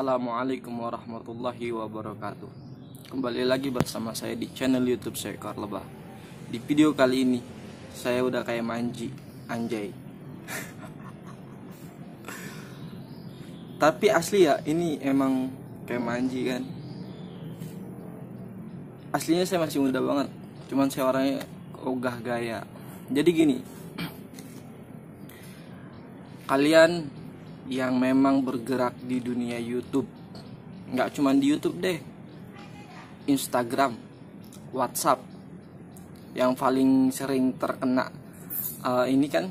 Assalamualaikum warahmatullahi wabarakatuh Kembali lagi bersama saya di channel youtube Seekor Lebah Di video kali ini Saya udah kayak manji Anjay Tapi asli ya ini emang kayak manji kan Aslinya saya masih muda banget Cuman saya orangnya ogah gaya Jadi gini Kalian yang memang bergerak di dunia YouTube. Nggak cuma di YouTube deh. Instagram, WhatsApp yang paling sering terkena uh, ini kan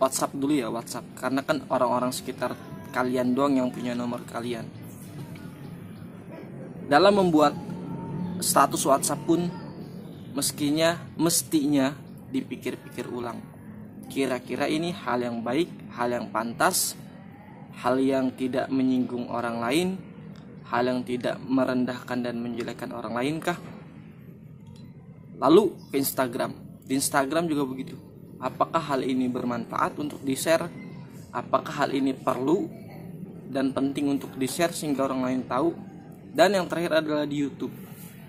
WhatsApp dulu ya WhatsApp karena kan orang-orang sekitar kalian doang yang punya nomor kalian. Dalam membuat status WhatsApp pun meskinya mestinya dipikir-pikir ulang. Kira-kira ini hal yang baik, hal yang pantas, hal yang tidak menyinggung orang lain, hal yang tidak merendahkan dan menjelekan orang lain kah? Lalu ke Instagram. Di Instagram juga begitu. Apakah hal ini bermanfaat untuk di-share? Apakah hal ini perlu dan penting untuk di-share sehingga orang lain tahu? Dan yang terakhir adalah di YouTube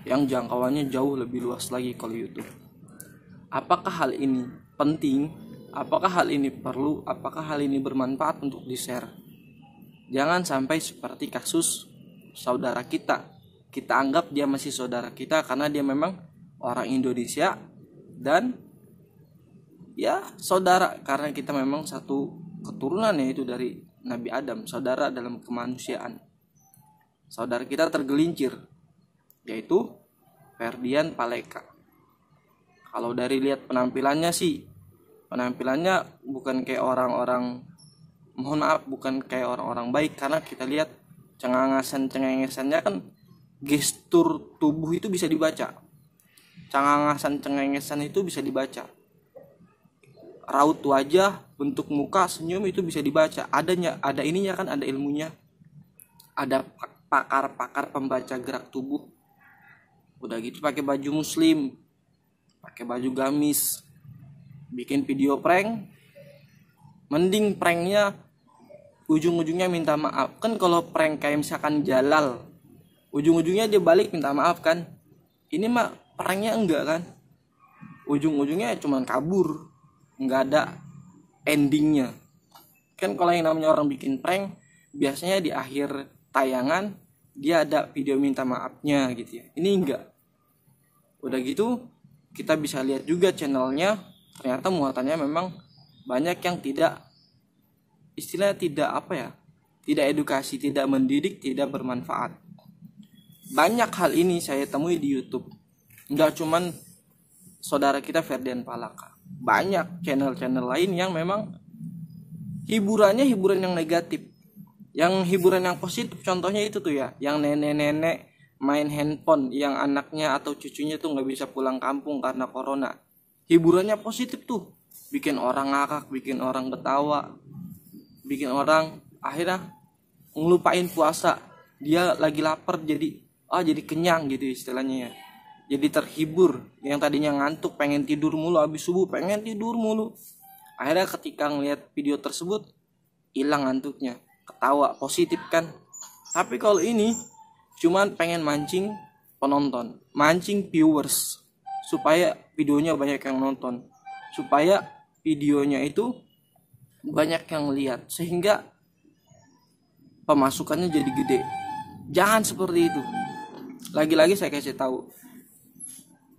yang jangkauannya jauh lebih luas lagi kalau YouTube. Apakah hal ini penting? Apakah hal ini perlu? Apakah hal ini bermanfaat untuk di-share? Jangan sampai seperti kasus saudara kita. Kita anggap dia masih saudara kita karena dia memang orang Indonesia dan ya saudara karena kita memang satu keturunan yaitu dari Nabi Adam, saudara dalam kemanusiaan. Saudara kita tergelincir yaitu Ferdian Paleka. Kalau dari lihat penampilannya sih penampilannya bukan kayak orang-orang mohon maaf bukan kayak orang-orang baik karena kita lihat cengangasan cengengesannya kan gestur tubuh itu bisa dibaca cengangasan cengengesan itu bisa dibaca raut wajah bentuk muka senyum itu bisa dibaca adanya ada ininya kan ada ilmunya ada pakar-pakar pembaca gerak tubuh udah gitu pakai baju muslim pakai baju gamis bikin video prank mending pranknya ujung-ujungnya minta maaf kan kalau prank kayak misalkan Jalal ujung-ujungnya dia balik minta maaf kan ini mah pranknya enggak kan ujung-ujungnya cuma kabur nggak ada endingnya kan kalau yang namanya orang bikin prank biasanya di akhir tayangan dia ada video minta maafnya gitu ya ini enggak udah gitu kita bisa lihat juga channelnya ternyata muatannya memang banyak yang tidak istilahnya tidak apa ya tidak edukasi tidak mendidik tidak bermanfaat banyak hal ini saya temui di YouTube nggak cuman saudara kita Ferdian Palaka banyak channel-channel lain yang memang hiburannya hiburan yang negatif yang hiburan yang positif contohnya itu tuh ya yang nenek-nenek main handphone yang anaknya atau cucunya tuh nggak bisa pulang kampung karena corona hiburannya positif tuh bikin orang ngakak bikin orang ketawa bikin orang akhirnya ngelupain puasa dia lagi lapar jadi ah oh, jadi kenyang gitu istilahnya ya jadi terhibur yang tadinya ngantuk pengen tidur mulu habis subuh pengen tidur mulu akhirnya ketika ngelihat video tersebut hilang ngantuknya ketawa positif kan tapi kalau ini cuman pengen mancing penonton mancing viewers supaya videonya banyak yang nonton supaya videonya itu banyak yang lihat sehingga pemasukannya jadi gede jangan seperti itu lagi-lagi saya kasih tahu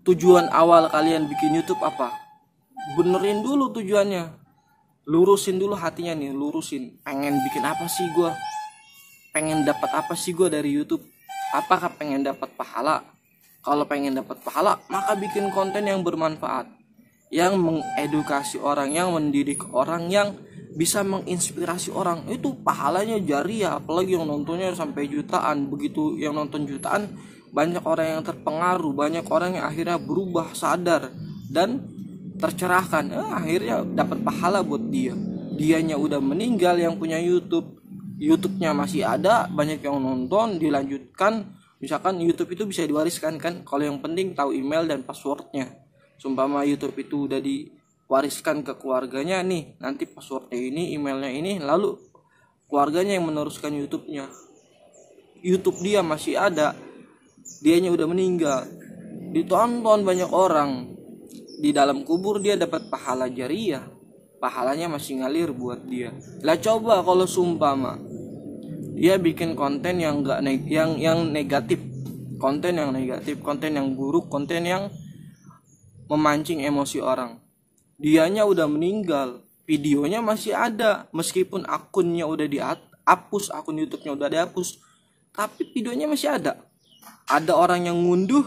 tujuan awal kalian bikin YouTube apa benerin dulu tujuannya lurusin dulu hatinya nih lurusin pengen bikin apa sih gue pengen dapat apa sih gue dari YouTube apakah pengen dapat pahala kalau pengen dapat pahala maka bikin konten yang bermanfaat yang mengedukasi orang yang mendidik orang yang bisa menginspirasi orang itu pahalanya jari ya, apalagi yang nontonnya sampai jutaan begitu yang nonton jutaan banyak orang yang terpengaruh banyak orang yang akhirnya berubah sadar dan tercerahkan eh, akhirnya dapat pahala buat dia dianya udah meninggal yang punya YouTube YouTube-nya masih ada banyak yang nonton dilanjutkan misalkan YouTube itu bisa diwariskan kan kalau yang penting tahu email dan passwordnya Sumpama YouTube itu udah diwariskan ke keluarganya nih, nanti passwordnya ini, emailnya ini, lalu keluarganya yang meneruskan YouTube-nya. YouTube dia masih ada, dianya udah meninggal. Ditonton banyak orang. Di dalam kubur dia dapat pahala jariah. Pahalanya masih ngalir buat dia. Lah coba kalau sumpama dia bikin konten yang enggak yang yang negatif konten yang negatif, konten yang buruk, konten yang memancing emosi orang. Dianya udah meninggal, videonya masih ada meskipun akunnya udah dihapus, akun YouTube-nya udah dihapus, tapi videonya masih ada. Ada orang yang ngunduh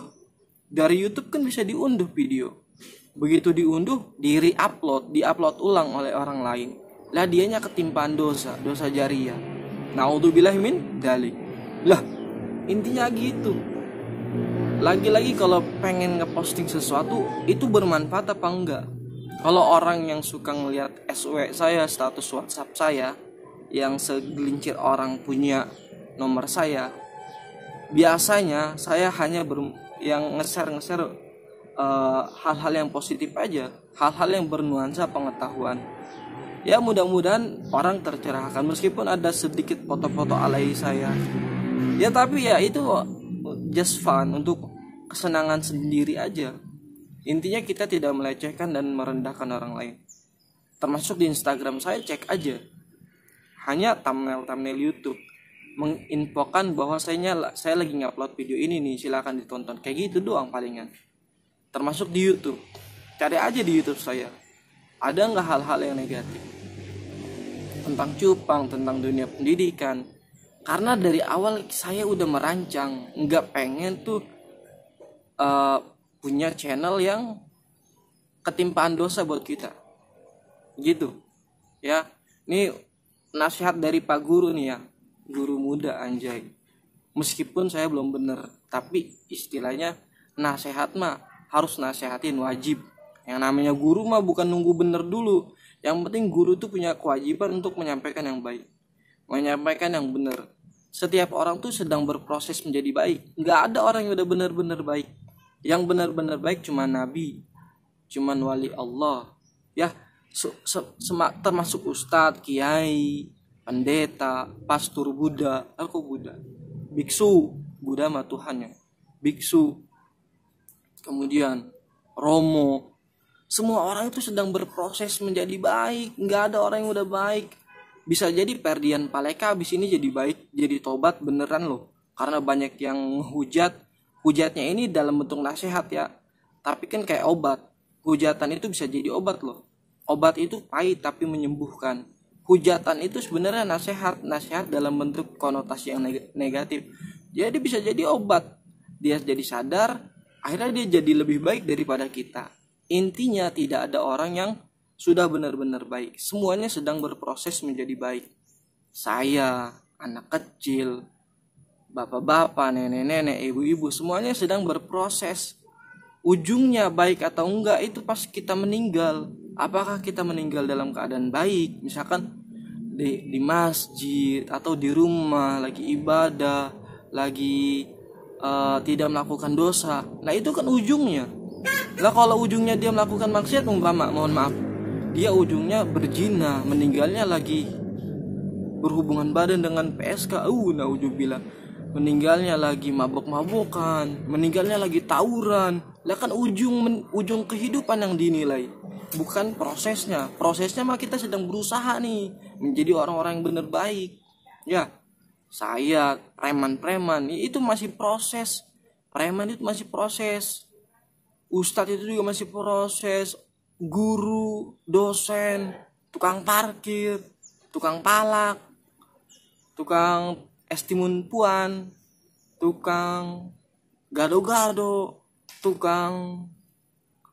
dari YouTube kan bisa diunduh video. Begitu diunduh, di re-upload, di-upload ulang oleh orang lain. Lah dianya ketimpaan dosa, dosa jariah. Naudzubillah min dalik. Lah, intinya gitu lagi-lagi kalau pengen ngeposting sesuatu itu bermanfaat apa enggak kalau orang yang suka ngelihat SW saya status WhatsApp saya yang segelincir orang punya nomor saya biasanya saya hanya ber, yang ngeser ngeser hal eh, hal-hal yang positif aja hal-hal yang bernuansa pengetahuan ya mudah-mudahan orang tercerahkan meskipun ada sedikit foto-foto alay saya ya tapi ya itu just fun untuk kesenangan sendiri aja intinya kita tidak melecehkan dan merendahkan orang lain termasuk di Instagram saya cek aja hanya thumbnail thumbnail YouTube menginfokan bahwa saya saya lagi ngupload video ini nih silahkan ditonton kayak gitu doang palingan termasuk di YouTube cari aja di YouTube saya ada nggak hal-hal yang negatif tentang cupang tentang dunia pendidikan karena dari awal saya udah merancang nggak pengen tuh uh, punya channel yang ketimpaan dosa buat kita gitu ya ini nasihat dari pak guru nih ya guru muda anjay meskipun saya belum bener tapi istilahnya nasihat mah harus nasihatin wajib yang namanya guru mah bukan nunggu bener dulu yang penting guru tuh punya kewajiban untuk menyampaikan yang baik menyampaikan yang bener setiap orang tuh sedang berproses menjadi baik nggak ada orang yang udah benar-benar baik yang benar-benar baik cuma nabi cuma wali Allah ya se -se -semak, termasuk ustadz kiai pendeta pastor Buddha aku Buddha biksu Buddha mah Tuhan ya. biksu kemudian Romo semua orang itu sedang berproses menjadi baik nggak ada orang yang udah baik bisa jadi Perdian Paleka abis ini jadi baik jadi tobat beneran loh karena banyak yang hujat hujatnya ini dalam bentuk nasihat ya tapi kan kayak obat hujatan itu bisa jadi obat loh obat itu pahit tapi menyembuhkan hujatan itu sebenarnya nasihat nasihat dalam bentuk konotasi yang negatif jadi bisa jadi obat dia jadi sadar akhirnya dia jadi lebih baik daripada kita intinya tidak ada orang yang sudah benar-benar baik. Semuanya sedang berproses menjadi baik. Saya, anak kecil, bapak-bapak, nenek-nenek, ibu-ibu, semuanya sedang berproses. Ujungnya baik atau enggak itu pas kita meninggal. Apakah kita meninggal dalam keadaan baik? Misalkan di, di masjid atau di rumah lagi ibadah, lagi uh, tidak melakukan dosa. Nah, itu kan ujungnya. Lah kalau ujungnya dia melakukan maksiat umpama, mohon maaf, dia ujungnya berjina meninggalnya lagi berhubungan badan dengan PSK uh bilang meninggalnya lagi mabok-mabokan meninggalnya lagi tawuran lah kan ujung men, ujung kehidupan yang dinilai bukan prosesnya prosesnya mah kita sedang berusaha nih menjadi orang-orang yang benar baik ya saya preman-preman itu masih proses preman itu masih proses Ustadz itu juga masih proses guru dosen tukang parkir tukang palak tukang estimun puan tukang gado-gado tukang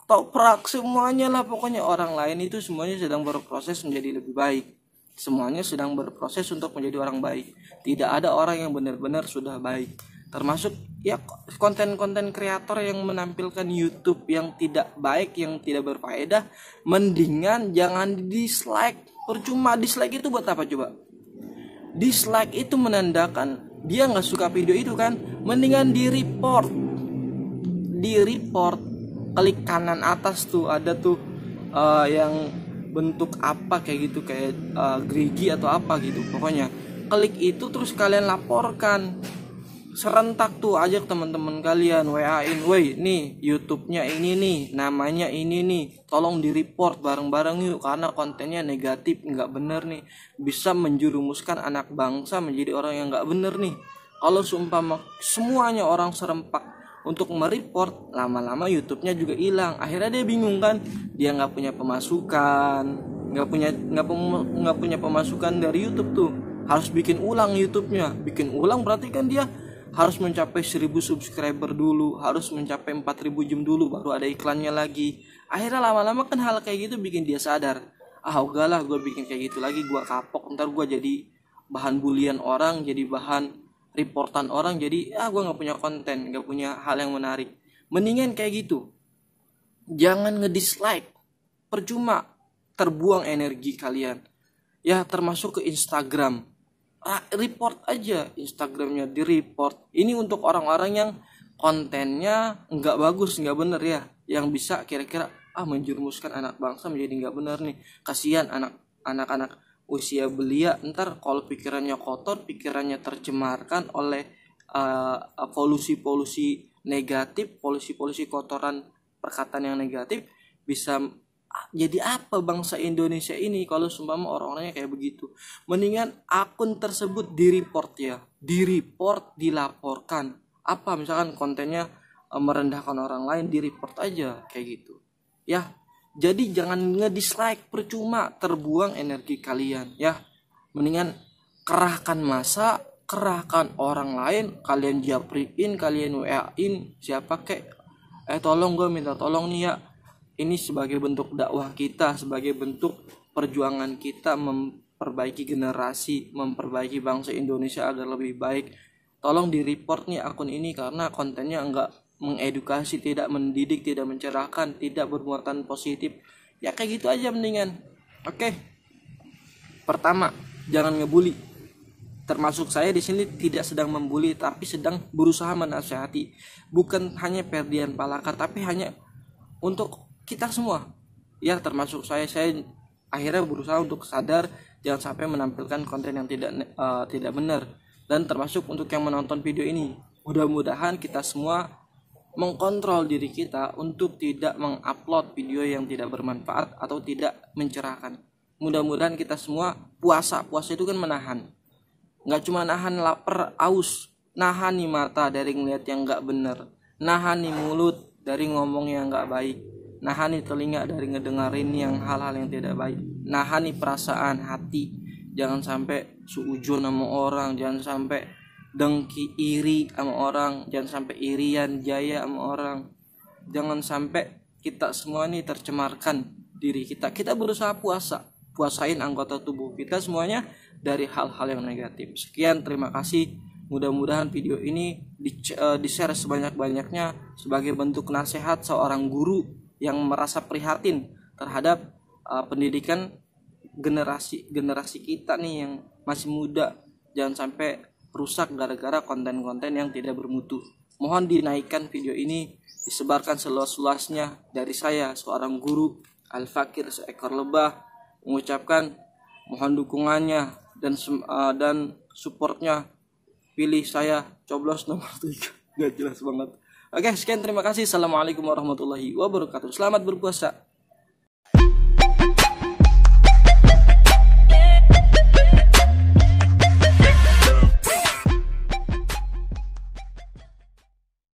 toprak semuanya lah pokoknya orang lain itu semuanya sedang berproses menjadi lebih baik semuanya sedang berproses untuk menjadi orang baik tidak ada orang yang benar-benar sudah baik termasuk ya konten-konten kreator yang menampilkan YouTube yang tidak baik yang tidak berfaedah mendingan jangan dislike percuma dislike itu buat apa coba dislike itu menandakan dia nggak suka video itu kan mendingan di report di report klik kanan atas tuh ada tuh uh, yang bentuk apa kayak gitu kayak uh, gerigi atau apa gitu pokoknya klik itu terus kalian laporkan serentak tuh ajak teman-teman kalian WA-in, "Woi, nih YouTube-nya ini nih, namanya ini nih. Tolong di-report bareng-bareng yuk karena kontennya negatif, nggak bener nih. Bisa menjurumuskan anak bangsa menjadi orang yang nggak bener nih." Kalau seumpama semuanya orang serempak untuk mereport, lama-lama YouTube-nya juga hilang. Akhirnya dia bingung kan? Dia nggak punya pemasukan, nggak punya nggak nggak punya pemasukan dari YouTube tuh harus bikin ulang YouTube-nya. Bikin ulang berarti kan dia harus mencapai 1000 subscriber dulu, harus mencapai 4000 jam dulu baru ada iklannya lagi. Akhirnya lama-lama kan hal kayak gitu bikin dia sadar. Ah enggak lah gue bikin kayak gitu lagi gue kapok ntar gue jadi bahan bulian orang, jadi bahan reportan orang, jadi ah gue nggak punya konten, gak punya hal yang menarik. Mendingan kayak gitu. Jangan ngedislike. Percuma terbuang energi kalian. Ya termasuk ke Instagram Ah, report aja Instagramnya di report ini untuk orang-orang yang kontennya nggak bagus nggak bener ya yang bisa kira-kira ah menjurumuskan anak bangsa menjadi nggak bener nih kasihan anak anak-anak usia belia ntar kalau pikirannya kotor pikirannya tercemarkan oleh eh, polusi-polusi uh, polusi -polusi negatif polusi-polusi kotoran perkataan yang negatif bisa jadi apa bangsa Indonesia ini kalau sumpah orang-orangnya kayak begitu mendingan akun tersebut di report ya di report dilaporkan apa misalkan kontennya eh, merendahkan orang lain di report aja kayak gitu ya jadi jangan nge-dislike percuma terbuang energi kalian ya mendingan kerahkan masa kerahkan orang lain kalian japriin kalian wa in siapa kek eh tolong gue minta tolong nih ya ini sebagai bentuk dakwah kita sebagai bentuk perjuangan kita memperbaiki generasi memperbaiki bangsa Indonesia agar lebih baik tolong di report nih akun ini karena kontennya enggak mengedukasi tidak mendidik tidak mencerahkan tidak bermuatan positif ya kayak gitu aja mendingan oke pertama jangan ngebully termasuk saya di sini tidak sedang membuli tapi sedang berusaha menasihati bukan hanya Ferdian Palakar tapi hanya untuk kita semua ya termasuk saya saya akhirnya berusaha untuk sadar jangan sampai menampilkan konten yang tidak uh, tidak benar dan termasuk untuk yang menonton video ini mudah-mudahan kita semua mengkontrol diri kita untuk tidak mengupload video yang tidak bermanfaat atau tidak mencerahkan mudah-mudahan kita semua puasa puasa itu kan menahan nggak cuma nahan lapar aus nahan nih mata dari ngeliat yang nggak benar, nahan nih mulut dari ngomong yang nggak baik nahani telinga dari ngedengerin yang hal-hal yang tidak baik nahani perasaan hati jangan sampai suujun sama orang jangan sampai dengki iri sama orang jangan sampai irian jaya sama orang jangan sampai kita semua ini tercemarkan diri kita kita berusaha puasa puasain anggota tubuh kita semuanya dari hal-hal yang negatif sekian terima kasih mudah-mudahan video ini di, eh, di share sebanyak-banyaknya sebagai bentuk nasihat seorang guru yang merasa prihatin terhadap uh, pendidikan generasi generasi kita nih yang masih muda jangan sampai rusak gara-gara konten-konten yang tidak bermutu. Mohon dinaikkan video ini disebarkan seluas-luasnya dari saya seorang guru Al Fakir seekor lebah mengucapkan mohon dukungannya dan uh, dan supportnya pilih saya coblos nomor 3 gak jelas banget Oke, sekian terima kasih. Assalamualaikum warahmatullahi wabarakatuh. Selamat berpuasa.